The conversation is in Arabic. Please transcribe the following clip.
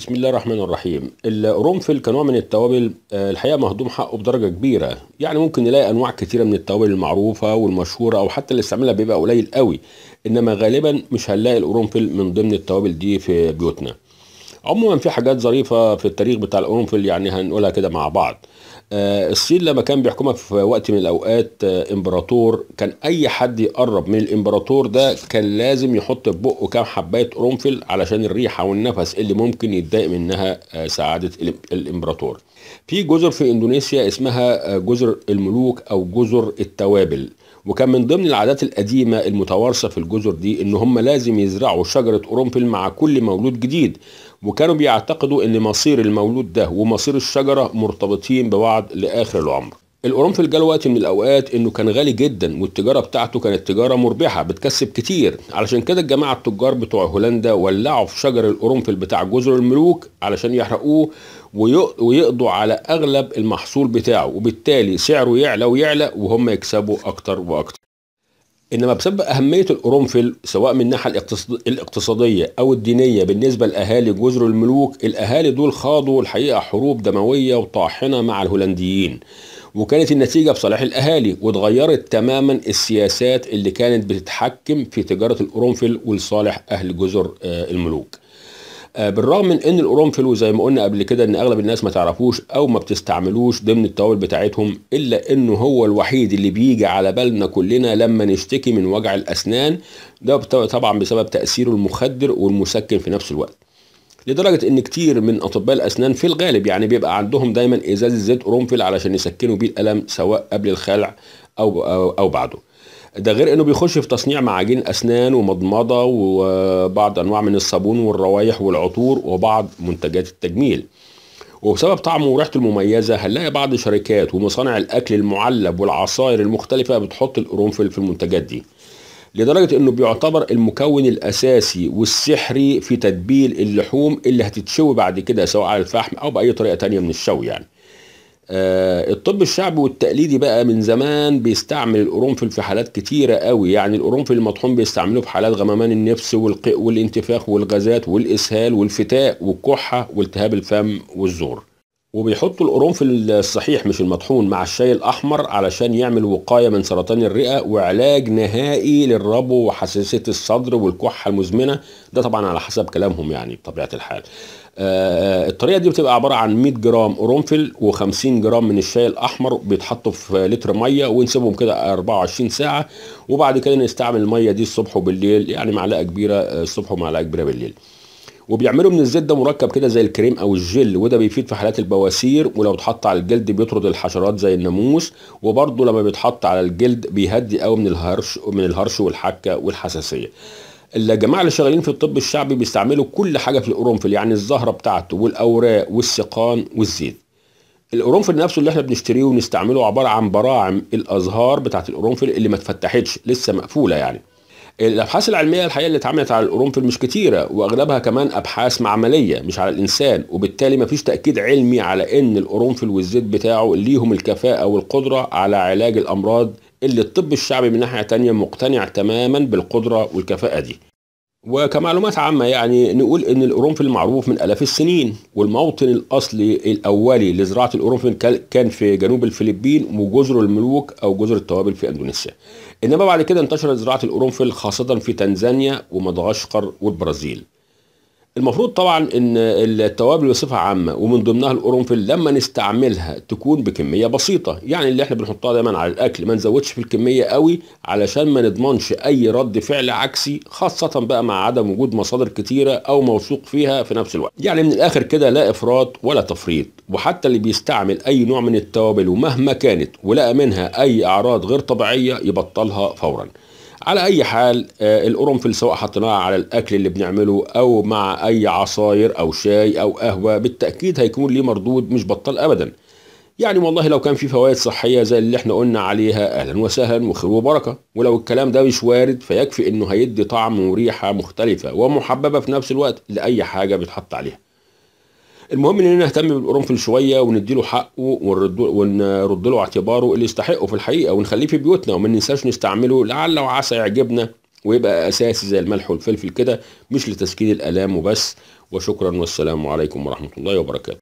بسم الله الرحمن الرحيم القرنفل كنوع من التوابل آه، الحقيقه مهضوم حقه بدرجه كبيره يعني ممكن نلاقي انواع كتيره من التوابل المعروفه والمشهوره او حتى اللي استعملها بيبقى قليل قوي انما غالبا مش هنلاقي القرنفل من ضمن التوابل دي في بيوتنا عموما في حاجات ظريفه في التاريخ بتاع القرنفل يعني هنقولها كده مع بعض آه، الصين لما كان بيحكمها في وقت من الاوقات آه، امبراطور كان اي حد يقرب من الامبراطور ده كان لازم يحط في بقه كام حبايه قرنفل علشان الريحه والنفس اللي ممكن يتضايق منها آه، سعاده الامبراطور في جزر في اندونيسيا اسمها جزر الملوك او جزر التوابل وكان من ضمن العادات القديمه المتوارثه في الجزر دي ان هم لازم يزرعوا شجره قرنفل مع كل مولود جديد وكانوا بيعتقدوا ان مصير المولود ده ومصير الشجره مرتبطين ببعض لاخر العمر القرنفل جه الوقت من الاوقات انه كان غالي جدا والتجاره بتاعته كانت تجاره مربحه بتكسب كتير علشان كده الجماعه التجار بتوع هولندا ولعوا في شجر القرنفل بتاع جزر الملوك علشان يحرقوه ويقضوا على اغلب المحصول بتاعه وبالتالي سعره يعلى ويعلى وهم يكسبوا اكتر واكتر انما بسبب اهميه القرنفل سواء من الناحيه الاقتصاديه او الدينيه بالنسبه لاهالي جزر الملوك الاهالي دول خاضوا الحقيقه حروب دمويه وطاحنه مع الهولنديين وكانت النتيجه صالح الاهالي واتغيرت تماما السياسات اللي كانت بتتحكم في تجاره القرنفل ولصالح اهل جزر آه، الملوك آه، بالرغم من ان القرنفل زي ما قلنا قبل كده ان اغلب الناس ما تعرفوش او ما بتستعملوش ضمن التوابل بتاعتهم الا انه هو الوحيد اللي بيجي على بالنا كلنا لما نشتكي من وجع الاسنان ده طبعا بسبب تاثيره المخدر والمسكن في نفس الوقت لدرجة إن كتير من أطباء الأسنان في الغالب يعني بيبقى عندهم دايما إزازة زيت قرنفل علشان يسكنوا بيه الألم سواء قبل الخلع أو أو, أو بعده. ده غير انه بيخش في تصنيع معاجين اسنان ومضمضه وبعض انواع من الصابون والروايح والعطور وبعض منتجات التجميل وبسبب طعمه وريحته المميزه هنلاقي بعض شركات ومصانع الاكل المعلب والعصائر المختلفه بتحط القرنفل في المنتجات دي لدرجه انه بيعتبر المكون الاساسي والسحري في تتبيل اللحوم اللي هتتشوي بعد كده سواء على الفحم او باي طريقه تانية من الشوي يعني آه، الطب الشعبي والتقليدي بقى من زمان بيستعمل القرنفل في حالات كتيره قوي يعني القرنفل المطحون بيستعملوه في حالات غممان النفس والقئ والانتفاخ والغازات والاسهال والفتاء والكحه والتهاب الفم والزور وبيحطوا القرنفل في الصحيح مش المطحون مع الشاي الاحمر علشان يعمل وقايه من سرطان الرئه وعلاج نهائي للربو وحساسيه الصدر والكحه المزمنه ده طبعا على حسب كلامهم يعني بطبيعه الحال آه, آه، الطريقه دي بتبقى عباره عن 100 جرام قرنفل و50 جرام من الشاي الاحمر بيتحطوا في لتر ميه ونسيبهم كده 24 ساعه وبعد كده نستعمل الميه دي الصبح وبالليل يعني معلقه كبيره آه، الصبح ومعلقه كبيره بالليل وبيعملوا من الزيت ده مركب كده زي الكريم او الجل وده بيفيد في حالات البواسير ولو اتحط على الجلد بيطرد الحشرات زي الناموس وبرده لما بيتحط على الجلد بيهدي قوي من الهرش من الهرش والحكه والحساسيه الجماعه اللي شغالين في الطب الشعبي بيستعملوا كل حاجه في القرنفل يعني الزهره بتاعته والاوراق والسقان والزيت القرنفل نفسه اللي احنا بنشتريه ونستعمله عباره عن براعم الازهار بتاعت القرنفل اللي ما اتفتحتش لسه مقفوله يعني الابحاث العلميه الحقيقه اللي اتعملت على القرنفل مش كتيره واغلبها كمان ابحاث معمليه مش على الانسان وبالتالي مفيش تاكيد علمي على ان القرنفل والزيت بتاعه ليهم الكفاءه والقدره على علاج الامراض اللي الطب الشعبي من ناحيه تانية مقتنع تماما بالقدره والكفاءه دي وكمعلومات عامة يعني نقول إن القرنفل معروف من آلاف السنين والموطن الأصلي الأولي لزراعة القرنفل كان في جنوب الفلبين وجزر الملوك أو جزر التوابل في إندونيسيا. إنما بعد كده انتشرت زراعة القرنفل خاصة في تنزانيا ومدغشقر والبرازيل. المفروض طبعا ان التوابل بصفه عامه ومن ضمنها القرنفل لما نستعملها تكون بكميه بسيطه يعني اللي احنا بنحطها دايما على الاكل ما نزودش في الكميه قوي علشان ما نضمنش اي رد فعل عكسي خاصه بقى مع عدم وجود مصادر كتيره او موثوق فيها في نفس الوقت يعني من الاخر كده لا افراط ولا تفريط وحتى اللي بيستعمل اي نوع من التوابل ومهما كانت ولقى منها اي اعراض غير طبيعيه يبطلها فورا على اي حال آه، القرنفل سواء حطيناها على الاكل اللي بنعمله او مع اي عصاير او شاي او قهوه بالتاكيد هيكون ليه مردود مش بطال ابدا يعني والله لو كان في فوائد صحيه زي اللي احنا قلنا عليها اهلا وسهلا وخير وبركه ولو الكلام ده مش وارد فيكفي انه هيدي طعم وريحه مختلفه ومحببه في نفس الوقت لاي حاجه بيتحط عليها المهم اننا نهتم بالقرنفل شويه ونديله حقه ونرد له اعتباره اللي يستحقه في الحقيقه ونخليه في بيوتنا وما ننساش نستعمله لعل وعسى يعجبنا ويبقى اساسي زي الملح والفلفل كده مش لتسكين الالام وبس وشكرا والسلام عليكم ورحمه الله وبركاته